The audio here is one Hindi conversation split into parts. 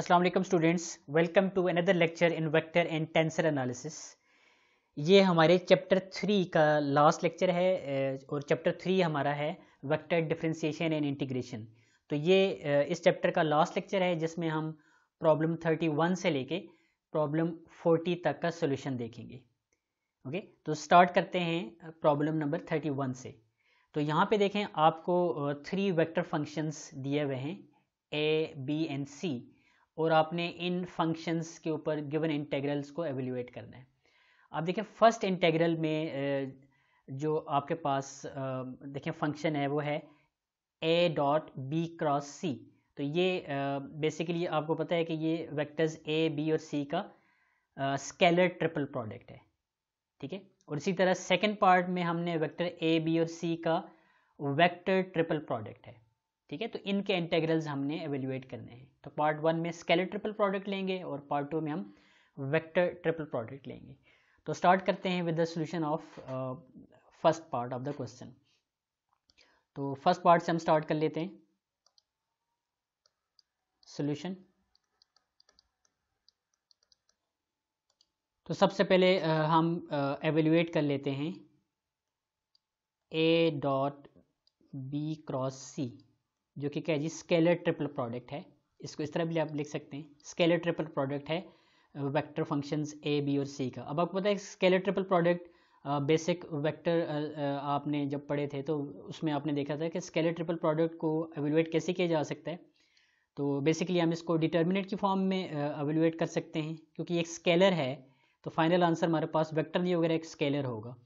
Aslam students welcome to another lecture in vector and tensor analysis ये हमारे चैप्टर थ्री का लास्ट लेक्चर है और चैप्टर थ्री हमारा है वेक्टर डिफरेंशिएशन एंड इंटीग्रेशन तो ये इस चैप्टर का लास्ट लेक्चर है जिसमें हम प्रॉब्लम थर्टी वन से लेके प्रॉब्लम फोर्टी तक का सोल्यूशन देखेंगे ओके तो स्टार्ट करते हैं प्रॉब्लम नंबर थर्टी वन से तो यहाँ पे देखें आपको थ्री वेक्टर फंक्शंस दिए हुए हैं ए बी एंड सी और आपने इन फंक्शंस के ऊपर गिवन इंटेग्रल्स को एवेल्यूएट करना है आप देखें फर्स्ट इंटेग्रल में जो आपके पास देखें फंक्शन है वो है ए डॉट बी क्रॉस सी तो ये बेसिकली आपको पता है कि ये वेक्टर्स ए बी और सी का स्केलर ट्रिपल प्रोडक्ट है ठीक है और इसी तरह सेकंड पार्ट में हमने वेक्टर ए बी और सी का वेक्टर ट्रिपल प्रोडक्ट है ठीक है तो इनके इंटेग्रल्स हमने एवेल्यूएट करने हैं तो पार्ट वन में स्केले ट्रिपल प्रोडक्ट लेंगे और पार्ट टू में हम वेक्टर ट्रिपल प्रोडक्ट लेंगे तो स्टार्ट करते हैं with the solution of first part of the question तो फर्स्ट पार्ट से हम स्टार्ट कर लेते हैं सोल्यूशन तो सबसे पहले uh, हम एवेल्यूएट uh, कर लेते हैं A dot B cross C जो कि क्या जी स्केलर ट्रिपल प्रोडक्ट है इसको इस तरह भी आप लिख सकते हैं स्केलर ट्रिपल प्रोडक्ट है वेक्टर फंक्शंस ए बी और सी का अब आपको पता है scalar triple product basic vector आपने जब पढ़े थे तो उसमें आपने देखा था कि स्केलर ट्रिपल प्रोडक्ट को एवेलुएट कैसे किया जा सकता है तो बेसिकली हम इसको डिटर्मिनेट की फॉर्म में एवेलुएट कर सकते हैं क्योंकि एक स्केलर है तो फाइनल आंसर हमारे पास वेक्टर नहीं वगैरह एक स्केलर होगा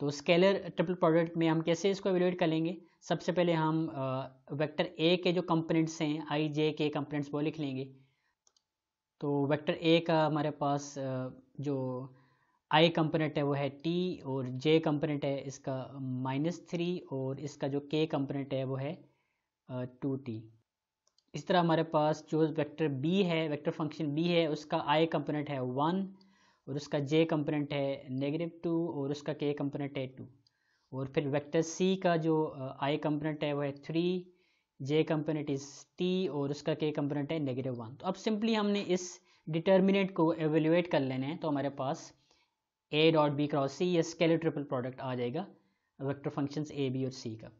तो स्केलर ट्रिपल प्रोडक्ट में हम कैसे इसको एवेलुएट करेंगे सबसे पहले हम वेक्टर ए के जो कंपोनेंट्स हैं आई जे के कंपोनेंट्स वो लिख लेंगे तो वेक्टर ए का हमारे पास जो आई कंपोनेंट है वो है टी और जे कंपोनेंट है इसका माइनस थ्री और इसका जो के कंपोनेंट है वो है टू टी इस तरह हमारे पास जो वेक्टर बी है वेक्टर फंक्शन बी है उसका आई कंपोनेंट है वन और उसका जे कंपोनेंट है नेगेटिव टू और उसका के कंपोनेंट है टू और फिर वेक्टर सी का जो आई uh, कंपोनेंट है वो है three J component is T और उसका के कंपोनेंट है नेगेटिव वन तो अब सिंपली हमने इस डिटर्मिनेंट को एवेल्यूएट कर लेना है तो हमारे पास A dot B cross C ये स्केलर ट्रिपल प्रोडक्ट आ जाएगा वेक्टर फंक्शंस ए बी और सी का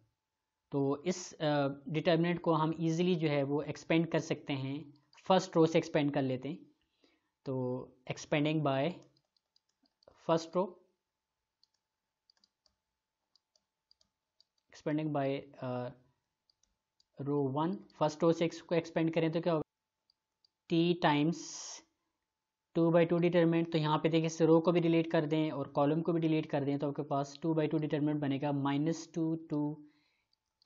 तो इस डिटर्मिनेंट uh, को हम इजीली जो है वो एक्सपेंड कर सकते हैं फर्स्ट रो से एक्सपेंड कर लेते हैं तो expanding by first row expanding by row one first row से को एक्सपेंड करें तो क्या होगा T times two by two determinant तो यहाँ पे देखिए इस रो को भी डिलीट कर दें और कॉलम को भी डिलीट कर दें तो आपके पास टू बाई टू डिटर्मेंट बनेगा minus two two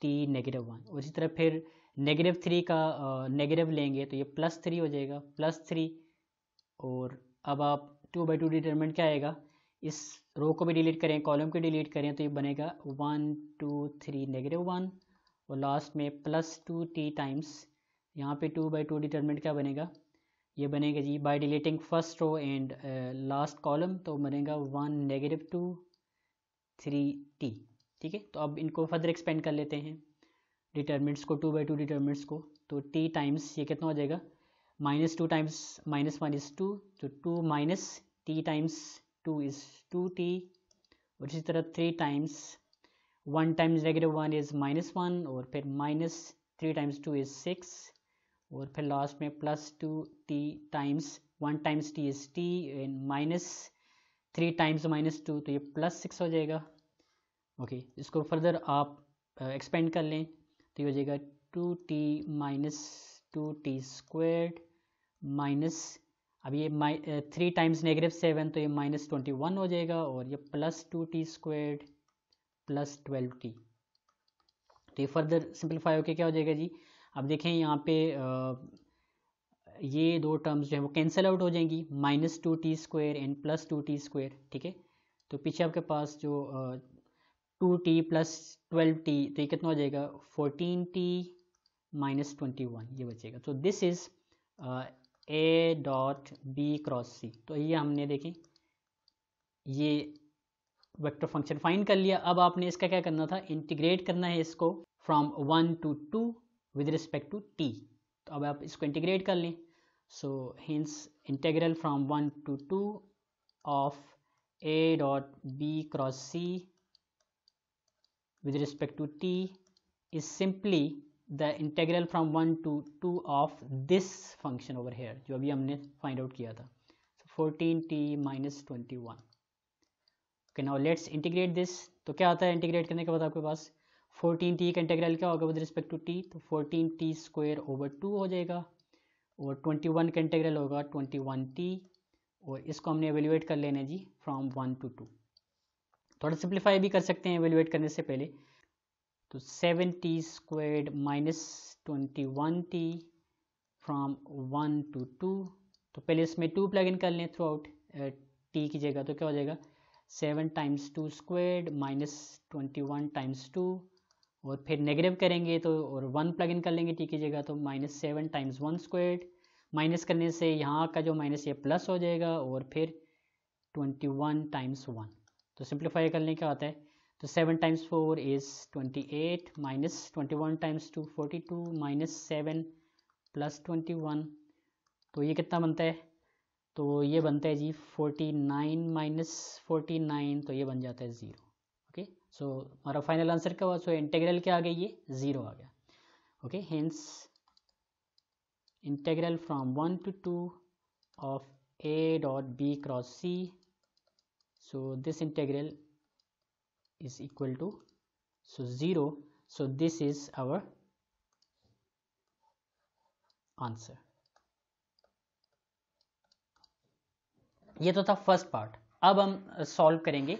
T negative one उसी तरह फिर नेगेटिव थ्री का नेगेटिव uh, लेंगे तो ये प्लस थ्री हो जाएगा प्लस थ्री और अब आप टू बाई टू डिटर्मेंट क्या आएगा इस रो को भी डिलीट करें कॉलम को डिलीट करें तो ये बनेगा one two three negative one और लास्ट में प्लस टू टी टाइम्स यहाँ पे टू बाई टू डिटर्मेंट क्या बनेगा ये बनेगा जी by deleting first row and last column तो बनेगा one negative two three T ठीक है तो अब इनको फर्दर एक्सपेंड कर लेते हैं डिटर्मेंट्स को टू बाई टू डिटर्मेंट्स को तो टी टाइम्स ये कितना हो जाएगा minus two times minus one is two तो two minus T times two is two T और इसी तरह three times one times negative one is minus one और फिर minus three times two is six और फिर लास्ट में plus two T times one times T is T and minus three times minus two तो ये प्लस सिक्स हो जाएगा ओके okay, इसको फर्दर आप एक्सपेंड uh, कर लें तो ये हो जाएगा two T minus two T squared minus अब ये थ्री टाइम्स नेगेटिव सेवन तो ये माइनस ट्वेंटी वन हो जाएगा और ये plus two T squared plus twelve T तो ये फर्दर सिंप्लीफाई होके क्या हो जाएगा जी अब देखें यहाँ पे ये दो टर्म्स जो है वो कैंसिल आउट हो जाएंगी minus two T square and plus two T square ठीक है तो पीछे आपके पास जो two T plus twelve T तो ये कितना हो जाएगा fourteen T minus twenty one ये बचेगा तो this is A dot B cross सी तो ये हमने देखें ये वेक्टर फंक्शन फाइंड कर लिया अब आपने इसका क्या करना था इंटीग्रेट करना है इसको from one to two with respect to T तो अब आप इसको इंटीग्रेट कर लें so hence integral from one to two of A dot B cross C with respect to T is simply the integral from 1 to 2 of this function over here jo abhi humne find out kiya tha so 14t minus 21 okay now let's integrate this to kya aata hai integrate करने के बाद आपके पास 14t ka integral kya hoga with respect to t तो 14t square over 2 ho jayega और 21 का integral होगा 21t और इसको हमने evaluate कर लेना जी from 1 to 2 थोड़ा सिंप्लीफाई भी कर सकते हैं एवेल्युएट करने से पहले तो seven T squared minus twenty one T from one to two तो पहले इसमें टू प्लग इन कर लें थ्रू आउट टी की जगह तो क्या हो जाएगा seven times two squared minus twenty one times two और फिर नेगेटिव करेंगे तो और वन प्लग इन कर लेंगे टी की जगह तो minus seven times one squared minus करने से यहाँ का जो माइनस ये प्लस हो जाएगा और फिर ट्वेंटी वन टाइम्स वन तो सिंप्लीफाई कर लें क्या होता है तो seven times four is twenty eight minus twenty one times two forty two minus seven plus twenty one तो ये कितना बनता है तो ये बनता है जी forty nine minus forty nine तो ये बन जाता है ज़ीरो ओके सो हमारा फाइनल आंसर क्या हुआ सो इंटेग्रल क्या आ गई ये ज़ीरो आ गया okay hence integral from one to two of A dot B cross C so this integral is equal to so zero so this is our answer ये तो था फर्स्ट पार्ट अब हम सॉल्व uh, करेंगे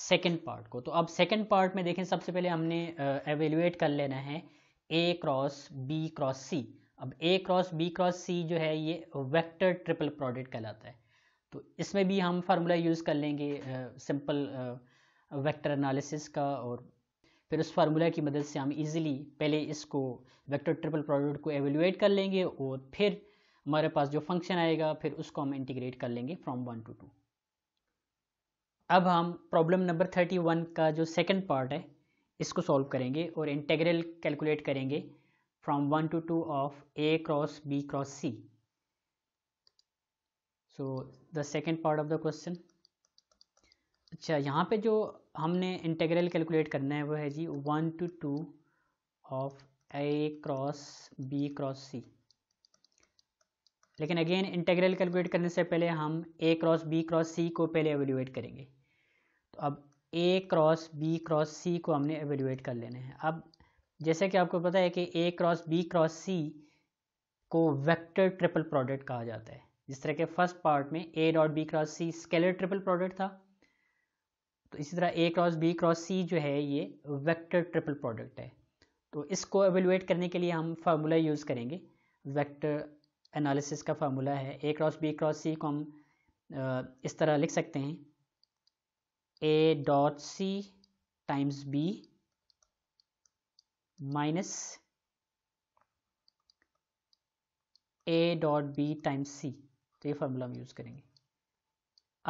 सेकंड पार्ट को तो अब सेकंड पार्ट में देखें सबसे पहले हमने एवेल्युएट uh, कर लेना है A cross B cross C अब A cross B cross C जो है ये वेक्टर ट्रिपल प्रोडक्ट कहलाता है तो इसमें भी हम फार्मूला यूज़ कर लेंगे simple uh, uh vector analysis का और फिर उस फार्मूला की मदद से हम इजीली पहले इसको वेक्टर ट्रिपल प्रोडक्ट को एवेलुएट कर लेंगे और फिर हमारे पास जो फंक्शन आएगा फिर उसको हम इंटीग्रेट कर लेंगे फ्रॉम वन टू टू अब हम प्रॉब्लम नंबर थर्टी वन का जो सेकंड पार्ट है इसको सॉल्व करेंगे और इंटेग्रल कैलकुलेट करेंगे from one to two of A cross B cross C so the second part of the question अच्छा यहाँ पे जो हमने इंटेग्रल कैलकुलेट करना है वो है जी one to two of A cross B cross C लेकिन अगेन इंटेग्रल कैलकुलेट करने से पहले हम A cross B cross C को पहले एवेल्यूएट करेंगे तो अब A cross B cross C को हमने एवेल्यूएट कर लेना है अब जैसे कि आपको पता है कि A cross B cross C को वेक्टर ट्रिपल प्रोडक्ट कहा जाता है जिस तरह के फर्स्ट पार्ट में A dot B cross C scalar triple product था तो इसी तरह A cross B cross C जो है ये वेक्टर ट्रिपल प्रोडक्ट है तो इसको एवेलुएट करने के लिए हम फार्मूला यूज़ करेंगे वेक्टर एनालिसिस का फार्मूला है A cross B cross C को हम इस तरह लिख सकते हैं A dot C times B minus A dot B times C तो ये फार्मूला हम यूज़ करेंगे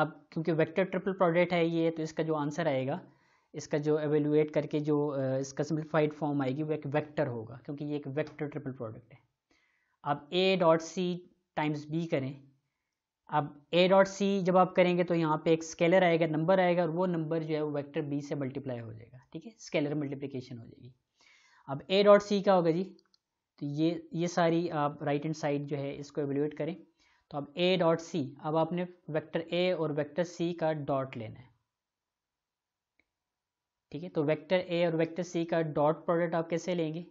अब क्योंकि वेक्टर ट्रिपल प्रोडक्ट है ये तो इसका जो आंसर आएगा इसका जो एवेलुएट करके जो इसका सिंप्लीफाइड फॉर्म आएगी वो एक वैक्टर होगा क्योंकि ये एक वैक्टर ट्रिपल प्रोडक्ट है अब A dot C times B करें अब ए डॉट सी जब आप करेंगे तो यहाँ पे एक स्केलर आएगा नंबर आएगा और वो नंबर जो है वो वेक्टर बी से मल्टीप्लाई हो जाएगा ठीक है स्केलर मल्टीप्लिकेशन हो जाएगी अब ए डॉट सी का होगा जी तो ये ये सारी आप राइट हैंड साइड जो है इसको एवेलुएट करें तो अब ए डॉट सी अब आपने वेक्टर ए और वेक्टर सी का डॉट लेना है ठीक है तो वेक्टर ए और वेक्टर सी का डॉट प्रोडक्ट आप कैसे लेंगे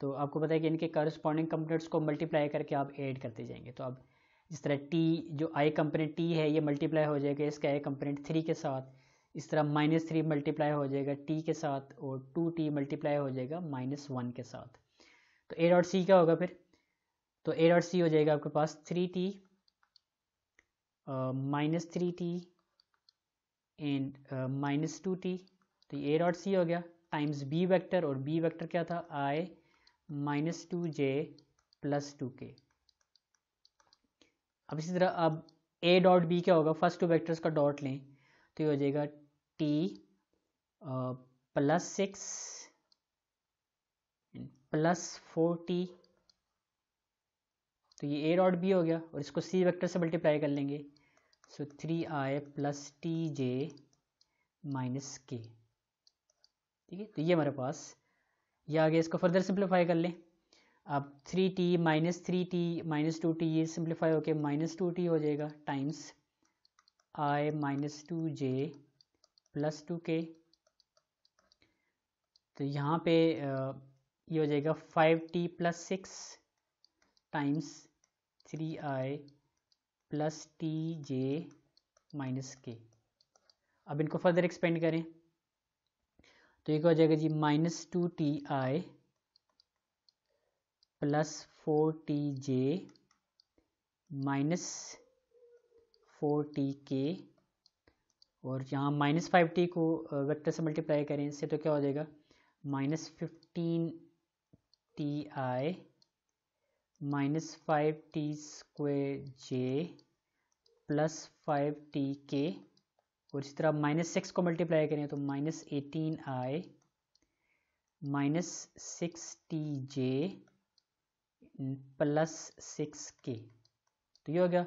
तो आपको पता है कि इनके करस्पॉन्डिंग कंपोनेंट्स को मल्टीप्लाई करके आप ऐड करते जाएंगे तो अब जिस तरह टी जो आई कंपोनेंट टी है ये मल्टीप्लाई हो जाएगा इसका आई कंपोनेंट थ्री के साथ इस तरह माइनस थ्री मल्टीप्लाई हो जाएगा टी के साथ और टू टी मल्टीप्लाई हो जाएगा माइनस वन के साथ तो ए डॉट सी क्या होगा फिर तो ए डॉट सी हो जाएगा आपके पास three T minus three T and minus two T तो ए डॉट सी हो गया टाइम्स बी वेक्टर और बी वेक्टर क्या था I minus two J plus two K अब इसी तरह अब ए डॉट बी क्या होगा फर्स्ट टू वेक्टर्स का डॉट लें तो ये हो जाएगा T plus six plus four T तो ये ए डॉट बी हो गया और इसको सी वेक्टर से मल्टीप्लाई कर लेंगे so three I plus T J minus K ठीक है तो ये हमारे पास ये आ गया इसको फर्दर सिंप्लीफाई कर लें अब three T minus three T minus two T ये सिंप्लीफाई होके माइनस टू टी हो जाएगा times I minus two J plus two के तो यहाँ पे ये हो जाएगा five T plus six times three I plus T J minus K अब इनको फर्दर एक्सपेंड करें तो एक हो जाएगा जी minus two T I plus four T J minus four T K और यहाँ माइनस फाइव टी को वेक्टर से मल्टीप्लाई करें इससे तो क्या हो जाएगा minus fifteen T I minus five T square J plus five T K और इसी तरह माइनस सिक्स को मल्टीप्लाई करें तो minus eighteen I minus six T J plus six K तो ये हो गया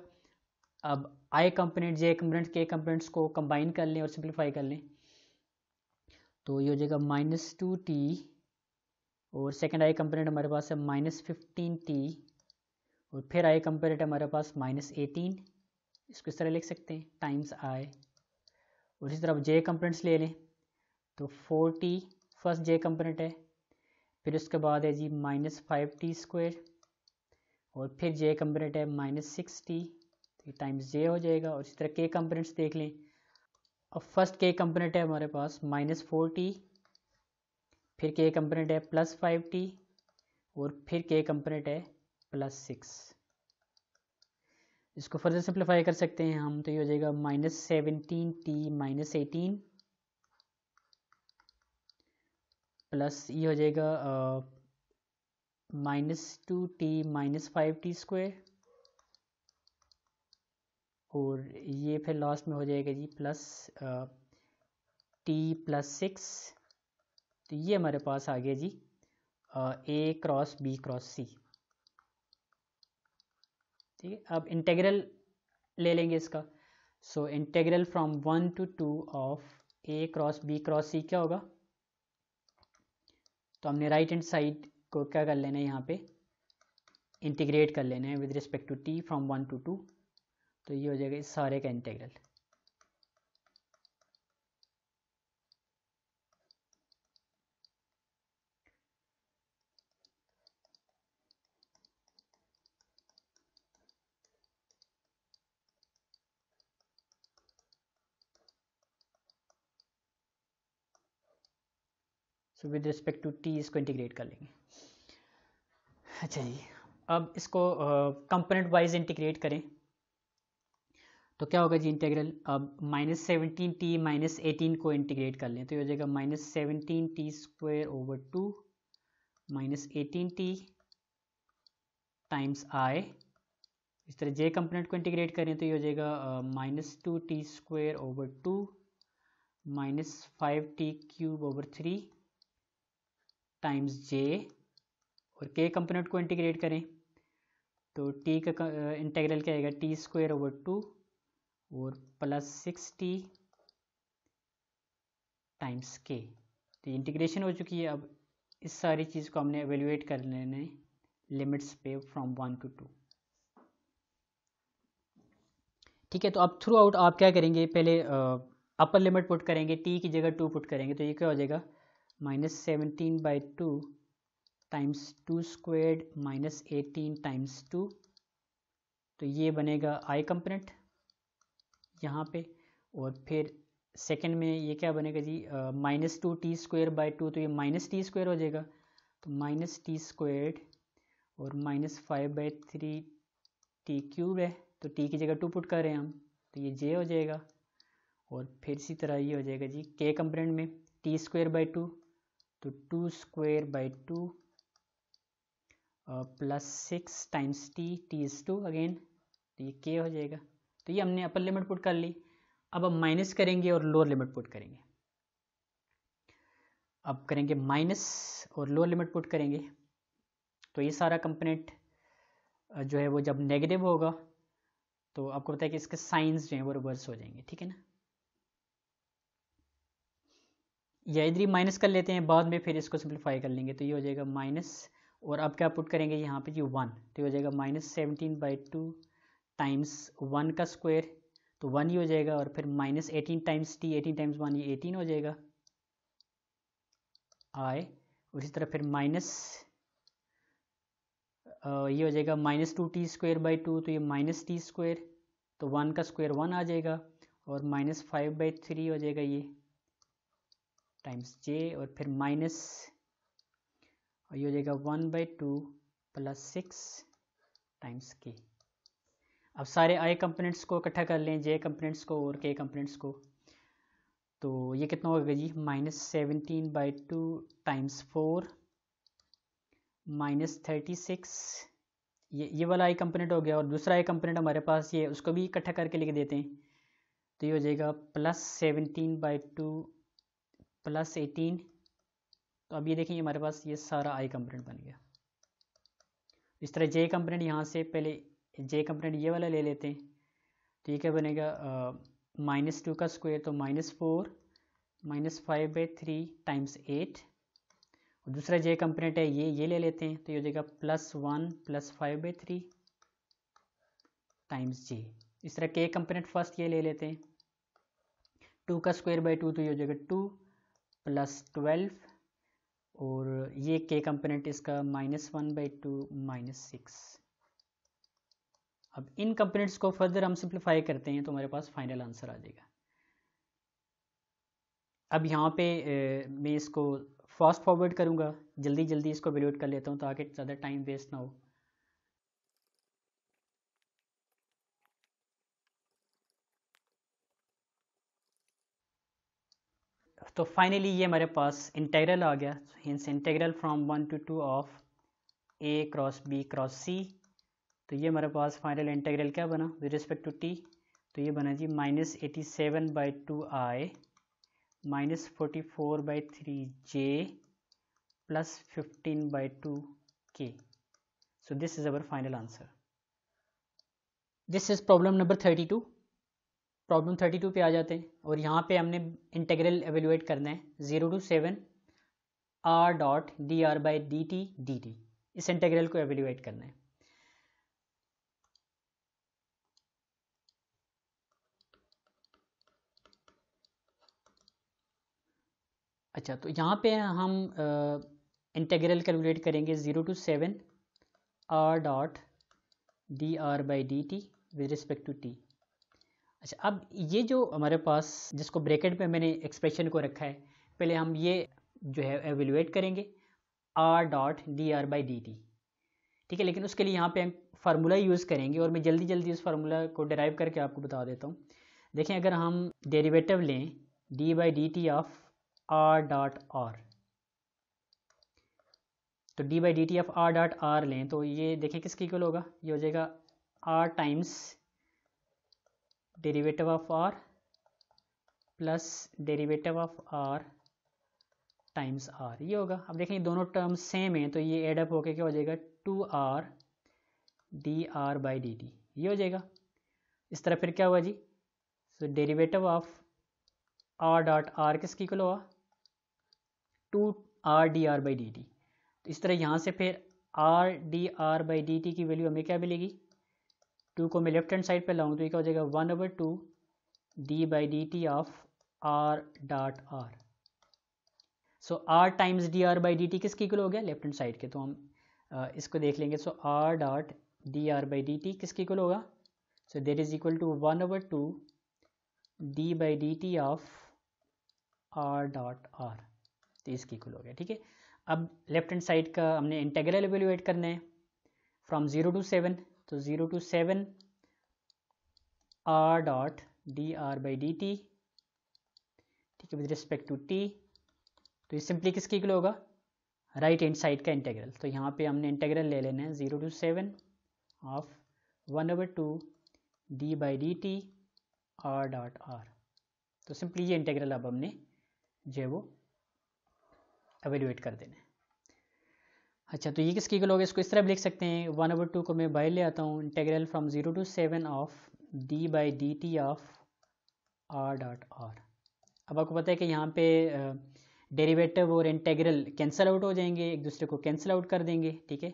अब I component J component K components को कंबाइन कर लें और सिंप्लीफाई कर लें तो ये हो जाएगा माइनस टू टी और सेकेंड आई कंपोनेंट हमारे पास है माइनस फिफ्टीन टी और फिर आई कंपोनेंट हमारे पास माइनस एटीन इसको इस तरह लिख सकते हैं टाइम्स आई और इसी तरह जे कंपोनेंट्स ले लें तो four T first J component है फिर उसके बाद है जी माइनस फाइव टी स्क्वेयर और फिर जे कंपोनेंट है माइनस सिक्स टी तो टाइम्स जे हो जाएगा और इसी तरह के कंपोनेंट्स देख लें अब फर्स्ट के कंपोनेंट है हमारे पास माइनस फोर टी फिर के कंपोनेंट है प्लस फाइव टी और फिर के कंपोनेंट है प्लस सिक्स इसको फर्दर सिंप्लीफाई कर सकते हैं हम तो ये हो जाएगा minus seventeen T minus eighteen plus ये हो जाएगा minus two T minus five T square और ये फिर लास्ट में हो जाएगा जी प्लस टी प्लस सिक्स तो ये हमारे पास आ गया जी A cross B cross C ठीक है अब इंटेग्रल ले लेंगे इसका so integral from one to two of A cross B cross C क्या होगा तो हमने राइट हैंड साइड को क्या कर लेना है यहाँ पे इंटीग्रेट कर लेना है with respect to T from one to two तो ये हो जाएगा इस सारे का integral so with respect to T इसको इंटीग्रेट कर लेंगे अच्छा जी अब इसको कंपोनेंट वाइज इंटीग्रेट करें तो क्या होगा जी इंटीग्रल अब minus seventeen T minus eighteen को इंटीग्रेट कर लें तो ये हो जाएगा minus seventeen T square over two minus eighteen T times I इस तरह जे कंपोनेंट को इंटीग्रेट करें तो ये हो जाएगा minus two T square over two minus five T cube over three times J और के कंपोनेंट को इंटीग्रेट करें तो टी का इंटीग्रल क्या आएगा टी स्क्वेयर ओवर टू और plus six T times K तो इंटीग्रेशन हो चुकी है अब इस सारी चीज़ को हमने एवेल्यूएट कर लेने लिमिट्स पे फ्रॉम वन टू टू ठीक है तो अब थ्रू आउट आप क्या करेंगे पहले अपर लिमिट पुट करेंगे टी की जगह टू पुट करेंगे तो ये क्या हो जाएगा minus seventeen by two times two squared minus eighteen times two तो ये बनेगा आई कंपोनेंट यहाँ पे और फिर सेकेंड में ये क्या बनेगा जी minus two T square by two तो ये माइनस टी स्क्वेयर हो जाएगा तो माइनस टी स्क्वेड और minus five by three t cube है तो टी की जगह टू पुट कर रहे हैं हम तो ये जे हो जाएगा और फिर इसी तरह ये हो जाएगा जी के कंपोनेंट में टी स्क्वेयर बाई टू तो two square by two plus six times t t is two again तो ये के हो जाएगा तो ये हमने अपर लिमिट पुट कर ली अब हम माइनस करेंगे और लोअर लिमिट पुट करेंगे अब करेंगे माइनस और लोअर लिमिट पुट करेंगे तो ये सारा कंपोनेंट uh, जो है वो जब नेगेटिव होगा तो आपको पता है कि इसके साइंस जो हैं वो रिवर्स हो जाएंगे ठीक है ना या इधर ही माइनस कर लेते हैं बाद में फिर इसको सिंप्लीफाई कर लेंगे तो ये हो जाएगा माइनस और अब क्या पुट करेंगे यहाँ पे ये वन तो ये हो जाएगा minus seventeen by two times one का स्क्वायर तो वन ही हो जाएगा और फिर minus eighteen times t eighteen times one ये एटीन हो जाएगा आए और इसी तरह फिर माइनस ये हो जाएगा minus two t square by two तो ये माइनस टी स्क्वायर तो वन का स्क्वायर वन आ जाएगा और माइनस फाइव बाई थ्री हो जाएगा ये टाइम्स जे और फिर माइनस और ये हो जाएगा one by two plus six times k अब सारे आई कंपोनेंट्स को इकट्ठा कर लें जे कंपोनेंट्स को और के कंपोनेंट्स को तो ये कितना होगा जी minus seventeen by two times four minus thirty six ये ये वाला आई कंपोनेंट हो गया और दूसरा आई कंपोनेंट हमारे पास ये उसको भी इकट्ठा करके लिख देते हैं तो ये हो जाएगा plus seventeen by two plus eighteen तो अब ये देखेंगे हमारे पास ये सारा आई कंपोनेंट बन गया इस तरह जे कंपोनेंट यहाँ से पहले जे कंपोनेंट ये वाला ले लेते हैं तो ये क्या बनेगा माइनस टू का स्क्वायर तो minus four minus five by three times eight और दूसरा जे कंपोनेंट है ये ये ले लेते हैं तो ये हो जाएगा plus one plus five by three times j इस तरह के कंपोनेंट फर्स्ट ये ले लेते हैं टू का स्क्वायर बाई टू तो ये हो जाएगा टू प्लस ट्वेल्व और ये के कंपोनेंट इसका minus one by two minus six अब इन कंपोनेंट्स को फर्दर हम सिंप्लीफाई करते हैं तो हमारे पास फाइनल आंसर आ जाएगा अब यहाँ पे ए, मैं इसको फास्ट फॉरवर्ड करूँगा जल्दी जल्दी इसको वेल्यूट कर लेता हूँ ताकि ज़्यादा टाइम वेस्ट ना हो तो फाइनली ये हमारे पास इंटेग्रल आ गया hence integral from one to two of A cross B cross सी तो ये हमारे पास फाइनल इंटेग्रल क्या बना विद रिस्पेक्ट टू टी तो ये बना जी minus eighty seven by two i minus forty four by three j plus fifteen by two k so this is our final answer this is problem number thirty two problem 32 पे आ जाते हैं और यहाँ पे हमने इंटेग्रल एवेलुएट करना है zero to seven r dot d are by D t d t इस इंटेग्रल को एवेलुएट करना है अच्छा तो यहाँ पे हम इंटेग्रल कैलकुलेट करेंगे zero to seven r dot d are by D t with respect to t अच्छा अब ये जो हमारे पास जिसको ब्रैकेट में मैंने एक्सप्रेशन को रखा है पहले हम ये जो है एवेलुएट करेंगे r dot d are by D t ठीक है लेकिन उसके लिए यहाँ पे हम फार्मूला यूज़ करेंगे और मैं जल्दी जल्दी उस फार्मूला को डराइव करके आपको बता देता हूँ देखें अगर हम डेरीवेटिव लें d by D t of r dot r तो d by D t of r dot r लें तो ये देखें किसके इक्वल होगा ये हो जाएगा r times derivative of r plus derivative of r times r ये होगा अब देखें दोनों टर्म सेम है तो ये एडअप होके क्या हो जाएगा two r d are by D t ये हो जाएगा इस तरह फिर क्या हुआ जी so derivative of r dot r किसकी कल हुआ two r d are by D t तो इस तरह यहाँ से फिर r d are by D t की वैल्यू हमें क्या मिलेगी टू को मैं लेफ्ट हैंड साइड पे लाऊं तो ये क्या हो जाएगा one over two d by D t of r dot r so r times d are by D t किसके इक्वल हो गया लेफ्ट हैंड साइड के तो हम इसको देख लेंगे so r dot d are by D t किसके इक्वल होगा so there is equal to one over two d by D t of r dot r तो इसके इक्वल हो गया ठीक है अब लेफ्ट हैंड साइड का हमने इंटेग्रल एवेल्यूएट करना है फ्रॉम ज़ीरो टू सेवन तो zero to seven r dot d are by D t ठीक है विद रिस्पेक्ट टू टी तो ये सिंपली किसके इक्वल होगा राइट हैंड साइड का इंटेग्रल तो यहाँ पे हमने इंटेग्रल ले लेना है zero to seven of one over two d by D t r dot r तो सिंपली ये इंटेग्रल अब हमने जो है वो एवेल्यूएट कर देना है अच्छा तो ये किसकी के लोग इसको इस तरह लिख सकते हैं वन ओवर टू को मैं बाई ले आता हूँ integral from zero to seven of d by D t of r dot r अब आपको पता है कि यहाँ पे डेरिवेटिव और इंटेग्रल कैंसिल आउट हो जाएंगे एक दूसरे को कैंसिल आउट कर देंगे ठीक है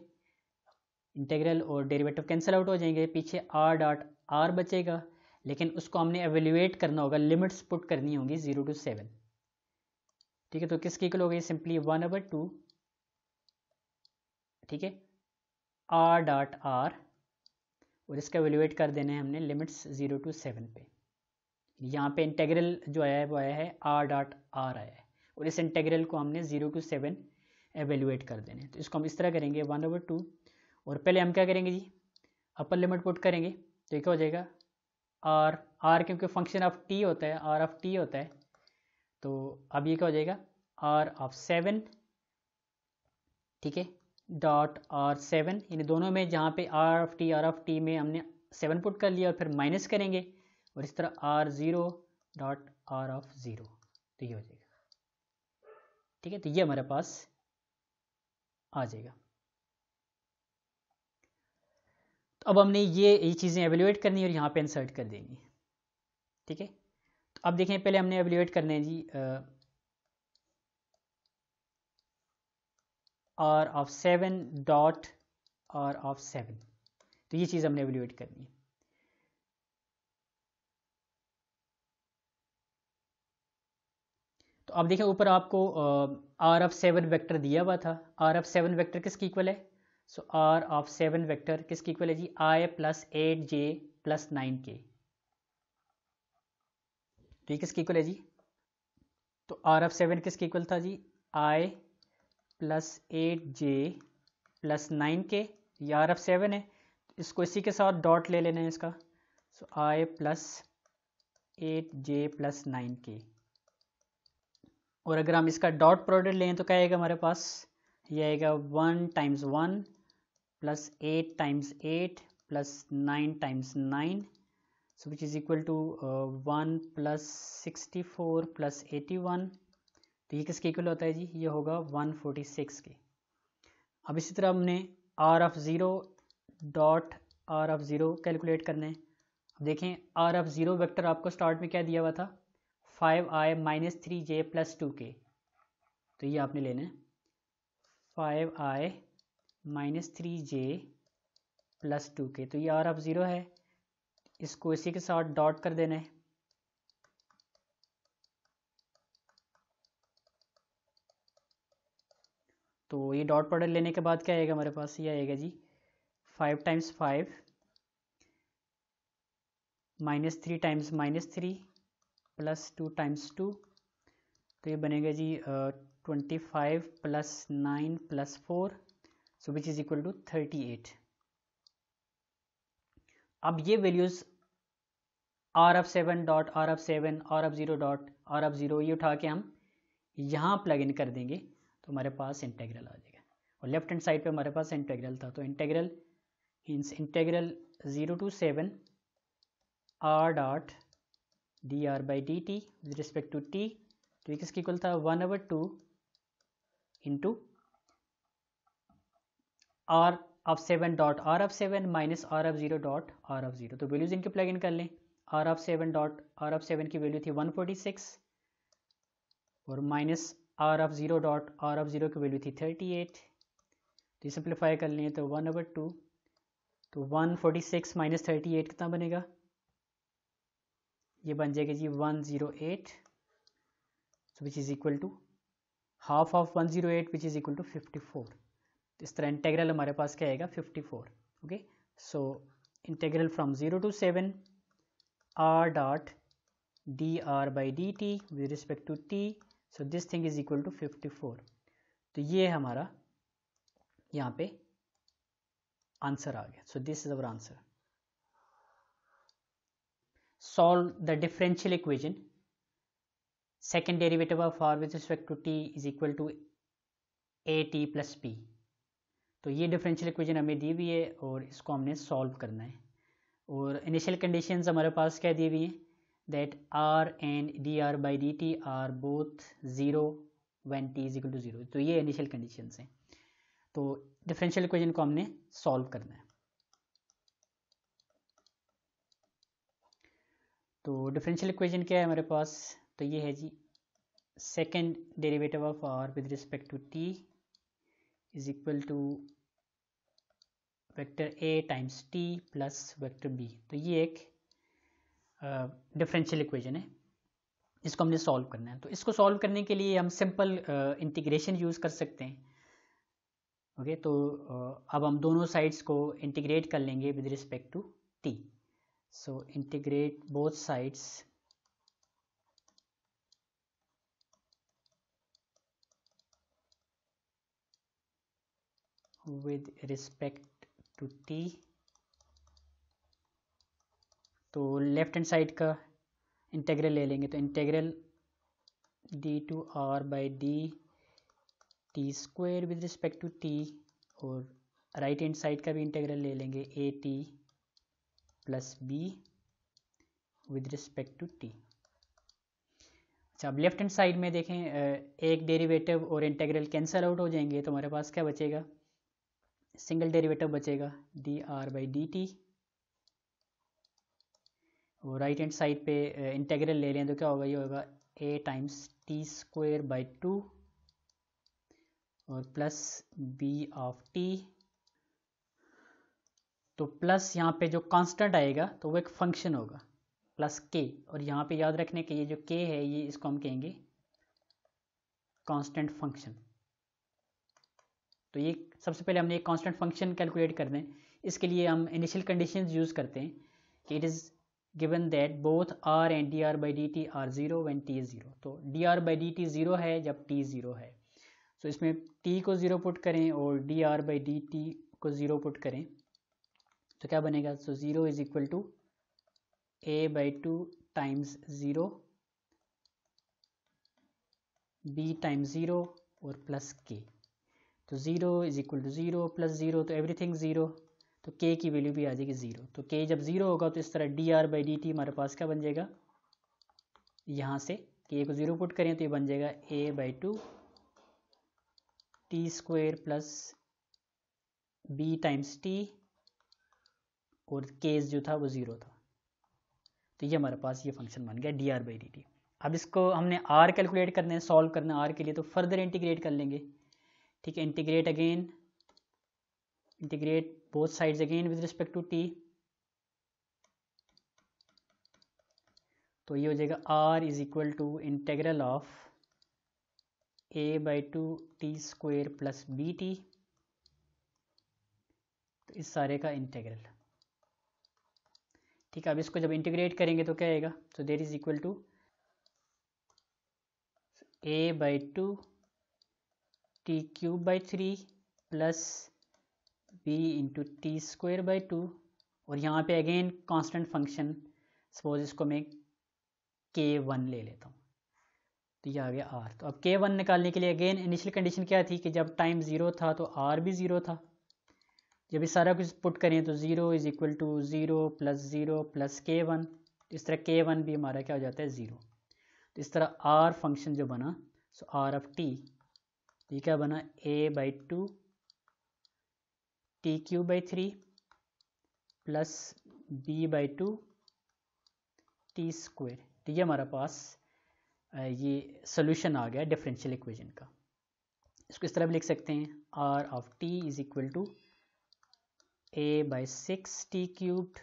इंटेग्रल और डेरिवेटिव कैंसिल आउट हो जाएंगे पीछे आर डॉट आर बचेगा लेकिन उसको हमने एवेल्यूएट करना होगा लिमिट्स पुट करनी होंगी ज़ीरो टू सेवन ठीक है तो किसकी के लोगे सिंपली वन ओवर टू ठीक है आर डॉट आर और इसका वैल्यूएट कर देना है हमने लिमिट्स ज़ीरो टू सेवन पे यहाँ पे इंटेग्रल जो आया है वो आया है आर डॉट आर आया है और इस इंटेग्रल को हमने ज़ीरो टू सेवन एवेल्यूएट कर देना है तो इसको हम इस तरह करेंगे वन ओवर टू और पहले हम क्या करेंगे जी अपर लिमिट पुट करेंगे तो क्या हो जाएगा आर आर क्योंकि फंक्शन ऑफ टी होता है आर ऑफ टी होता है तो अब ये क्या हो जाएगा आर ऑफ सेवन ठीक है डॉट आर सेवन इन दोनों में जहाँ पे r of t r of t में हमने सेवन पुट कर लिया और फिर माइनस करेंगे और इस तरह r zero dot r of zero तो ये हो जाएगा ठीक है तो ये हमारे पास आ जाएगा तो अब हमने ये ये चीज़ें एवेल्यूएट करनी और यहाँ पे इंसर्ट कर देनी ठीक है तो अब देखें पहले हमने एवेल्यूएट करने जी आ, r of seven dot r of seven तो ये चीज़ हमने एवेल्यूएट करनी है तो अब देखिए ऊपर आपको आर ऑफ सेवन वेक्टर दिया हुआ था आर ऑफ सेवन वेक्टर किसकी इक्वल है so r of seven vector किसकी इक्वल है जी i plus eight j plus nine k तो ये किसकी इक्वल है जी तो आर ऑफ सेवन किसकी इक्वल था जी i plus eight j plus nine k ये आर एफ सेवन है तो इसको इसी के साथ डॉट ले लेना है इसका so i plus eight j plus nine k और अगर हम इसका डॉट प्रोडक्ट लें तो क्या आएगा हमारे पास ये आएगा one times one plus eight times eight plus nine times nine so which is equal to one plus sixty four plus eighty one ये किसके इक्वल होता है जी ये होगा 146 के अब इसी तरह हमने r of zero dot r of zero calculate करना है अब देखें आर एफ ज़ीरो वेक्टर आपको स्टार्ट में क्या दिया हुआ था five i minus three j plus two के तो ये आपने लेना है five i minus three j plus two के तो ये आर एफ ज़ीरो है इसको इसी के साथ डॉट कर देना है तो ये डॉट प्रोडक्ट लेने के बाद क्या आएगा हमारे पास ये आएगा जी five times five minus three times minus three plus two times two तो ये बनेगा जी twenty five plus nine plus four so which is equal to thirty eight अब ये values r of seven dot r of seven r of zero dot r of zero ये उठा के हम यहाँ प्लग इन कर देंगे तो हमारे पास इंटेग्रल आ जाएगा और लेफ्ट हैंड साइड पे हमारे पास इंटेग्रल था तो integral means integral zero to seven r dot d are by D t with respect to T तो ये किसकी कुल था one over two into r of seven dot r of seven minus r of zero dot r of zero तो वैल्यूज इनके प्लग इन कर लें r of seven dot r of seven की वैल्यू थी वन फोर्टी सिक्स और minus r of zero dot r of zero की वैल्यू थी थर्टी एट तो सिंप्लीफाई कर लिए तो वन ओवर टू तो one forty six minus thirty eight कितना बनेगा ये बन जाएगा जी one zero eight so which is equal to half of one zero eight which is equal to fifty four तो इस तरह इंटेग्रल हमारे पास क्या आएगा fifty four okay so integral from zero to seven r dot d are by D t with respect to t so this thing is equal to fifty four तो ये हमारा यहाँ पे आंसर आ गया so this is our answer the differential equation second derivative of r r respect to T is equal to a t plus p तो ये डिफरेंशियल इक्वेजन हमें दी हुई है और इसको हमने सॉल्व करना है और इनिशियल कंडीशंस हमारे पास क्या दी हुई हैं that r and dr by dt are both 0 when t is equal to 0 तो ये इनिशियल कंडीशन हैं तो डिफरेंशियल इक्वेशन को हमने सॉल्व करना है तो डिफरेंशियल इक्वेशन क्या है हमारे पास तो ये है जी second derivative of r with respect to T is equal to vector a times t plus vector b तो ये एक डिफरेंशियल इक्वेशन है इसको हमने सॉल्व करना है तो इसको सॉल्व करने के लिए हम सिंपल इंटीग्रेशन यूज़ कर सकते हैं ओके okay, तो uh, अब हम दोनों साइड्स को इंटीग्रेट कर लेंगे with respect to t so integrate both sides with respect to t तो लेफ्ट हैंड साइड का इंटेग्रल ले लेंगे तो integral d two r by D t square with respect to T और राइट हैंड साइड का भी इंटेग्रल ले लेंगे a t plus b with respect to t अच्छा अब लेफ्ट हैंड साइड में देखें एक डेरिवेटिव और इंटेग्रल कैंसिल आउट हो जाएंगे तो हमारे पास क्या बचेगा सिंगल डेरिवेटिव बचेगा d are by D t right hand side पे इंटेग्रल ले लें तो क्या होगा ये होगा a times t square by two और प्लस बी ऑफ टी तो प्लस यहाँ पे जो कांस्टेंट आएगा तो वो एक फंक्शन होगा प्लस के और यहाँ पे याद रखने के ये जो के है ये इसको हम कहेंगे कांस्टेंट फंक्शन तो ये सबसे पहले हमने एक कांस्टेंट फंक्शन कैलकुलेट कर दें इसके लिए हम इनिशियल कंडीशंस यूज़ करते हैं कि it is given that both r and d are by D t are zero when t zero तो d are by D t zero है जब टी ज़ीरो है सो इसमें टी को ज़ीरो पुट करें और D are by D T को ज़ीरो पुट करें तो क्या बनेगा so zero is equal to A by two times zero B times zero और प्लस के तो zero is equal to zero plus zero तो एवरीथिंग ज़ीरो तो के की वैल्यू भी आ जाएगी ज़ीरो तो के जब ज़ीरो होगा तो इस तरह D are by D T हमारे पास क्या बन जाएगा यहाँ से के को ज़ीरो पुट करें तो ये बन जाएगा A by two T square plus B times T और केस जो था वो ज़ीरो था तो ये हमारे पास ये फंक्शन बन गया D are by D T अब इसको हमने आर कैलकुलेट करने है सॉल्व करना आर के लिए तो फर्दर इंटीग्रेट कर लेंगे ठीक है integrate again integrate both sides again with respect to t तो ये हो जाएगा r is equal to integral of A by two T square plus B T तो इस सारे का इंटेग्रल ठीक है अब इसको जब इंटीग्रेट करेंगे तो क्या आएगा तो there is equal to A by two T cube by three plus P into T square by two और यहाँ पे अगेन कांस्टेंट फंक्शन सपोज इसको मैं के वन ले लेता हूँ तो ये आ गया आर तो अब के वन निकालने के लिए अगेन इनिशियल कंडीशन क्या थी कि जब टाइम ज़ीरो था तो आर भी ज़ीरो था जब ये सारा कुछ पुट करें तो zero is equal to zero plus zero plus K one इस तरह के वन भी हमारा क्या हो जाता है ज़ीरो तो इस तरह आर फंक्शन जो बना सो आर ऑफ टी तो ये क्या बना A by two T cube by three plus B by two T square तो ये हमारा पास ये सोल्यूशन आ गया डिफरेंशियल इक्वेशन का इसको इस तरह भी लिख सकते हैं R of T is equal to A by six T cubed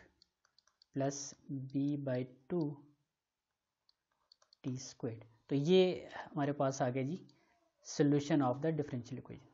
plus B by two T squared तो ये हमारे पास आ गया जी solution of the differential equation